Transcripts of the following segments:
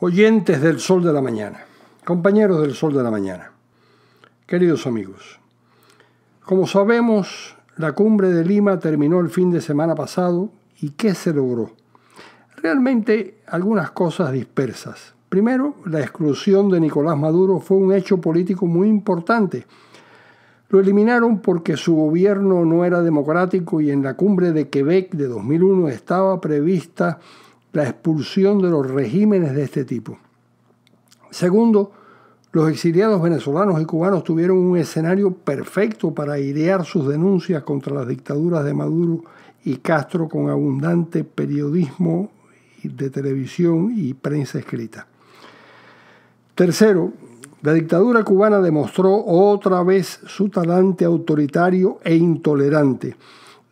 Oyentes del Sol de la Mañana, compañeros del Sol de la Mañana, queridos amigos, como sabemos, la cumbre de Lima terminó el fin de semana pasado y ¿qué se logró? Realmente algunas cosas dispersas. Primero, la exclusión de Nicolás Maduro fue un hecho político muy importante. Lo eliminaron porque su gobierno no era democrático y en la cumbre de Quebec de 2001 estaba prevista la expulsión de los regímenes de este tipo. Segundo, los exiliados venezolanos y cubanos tuvieron un escenario perfecto para idear sus denuncias contra las dictaduras de Maduro y Castro con abundante periodismo de televisión y prensa escrita. Tercero, la dictadura cubana demostró otra vez su talante autoritario e intolerante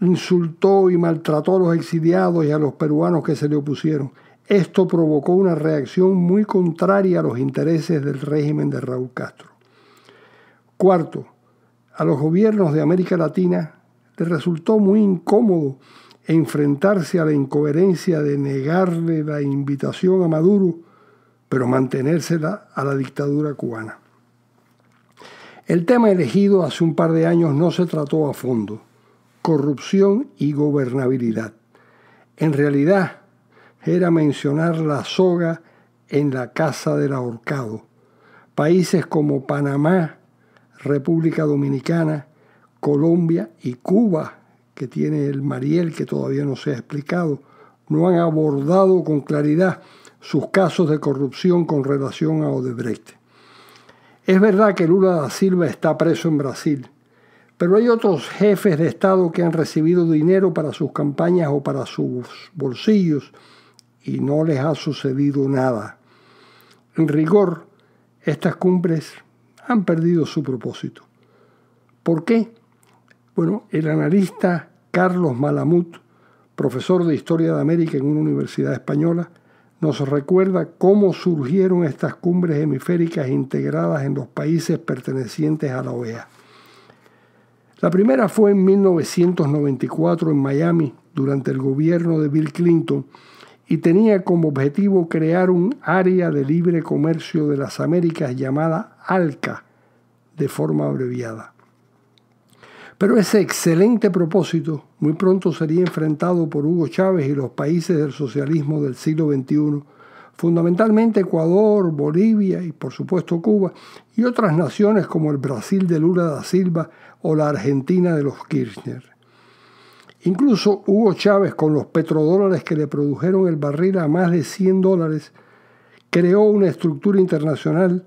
insultó y maltrató a los exiliados y a los peruanos que se le opusieron. Esto provocó una reacción muy contraria a los intereses del régimen de Raúl Castro. Cuarto, a los gobiernos de América Latina les resultó muy incómodo enfrentarse a la incoherencia de negarle la invitación a Maduro, pero mantenérsela a la dictadura cubana. El tema elegido hace un par de años no se trató a fondo corrupción y gobernabilidad. En realidad, era mencionar la soga en la casa del ahorcado. Países como Panamá, República Dominicana, Colombia y Cuba, que tiene el Mariel que todavía no se ha explicado, no han abordado con claridad sus casos de corrupción con relación a Odebrecht. Es verdad que Lula da Silva está preso en Brasil, pero hay otros jefes de Estado que han recibido dinero para sus campañas o para sus bolsillos y no les ha sucedido nada. En rigor, estas cumbres han perdido su propósito. ¿Por qué? Bueno, el analista Carlos Malamut, profesor de Historia de América en una universidad española, nos recuerda cómo surgieron estas cumbres hemisféricas integradas en los países pertenecientes a la OEA. La primera fue en 1994 en Miami durante el gobierno de Bill Clinton y tenía como objetivo crear un área de libre comercio de las Américas llamada ALCA, de forma abreviada. Pero ese excelente propósito muy pronto sería enfrentado por Hugo Chávez y los países del socialismo del siglo XXI fundamentalmente Ecuador, Bolivia y por supuesto Cuba, y otras naciones como el Brasil de Lula da Silva o la Argentina de los Kirchner. Incluso Hugo Chávez, con los petrodólares que le produjeron el barril a más de 100 dólares, creó una estructura internacional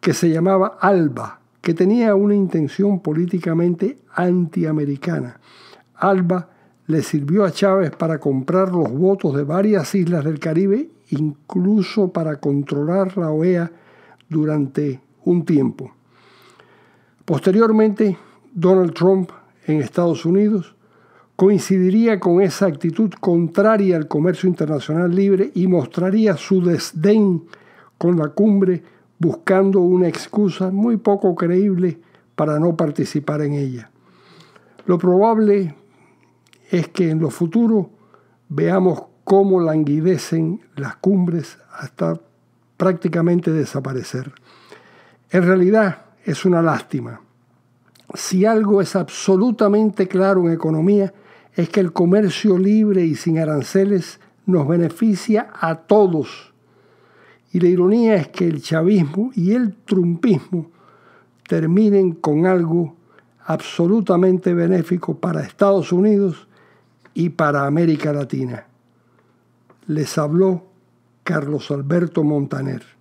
que se llamaba ALBA, que tenía una intención políticamente antiamericana. ALBA le sirvió a Chávez para comprar los votos de varias islas del Caribe, incluso para controlar la OEA durante un tiempo. Posteriormente, Donald Trump en Estados Unidos coincidiría con esa actitud contraria al comercio internacional libre y mostraría su desdén con la cumbre buscando una excusa muy poco creíble para no participar en ella. Lo probable es que en lo futuro veamos cómo languidecen las cumbres hasta prácticamente desaparecer. En realidad es una lástima. Si algo es absolutamente claro en economía, es que el comercio libre y sin aranceles nos beneficia a todos. Y la ironía es que el chavismo y el trumpismo terminen con algo absolutamente benéfico para Estados Unidos y para América Latina. Les habló Carlos Alberto Montaner.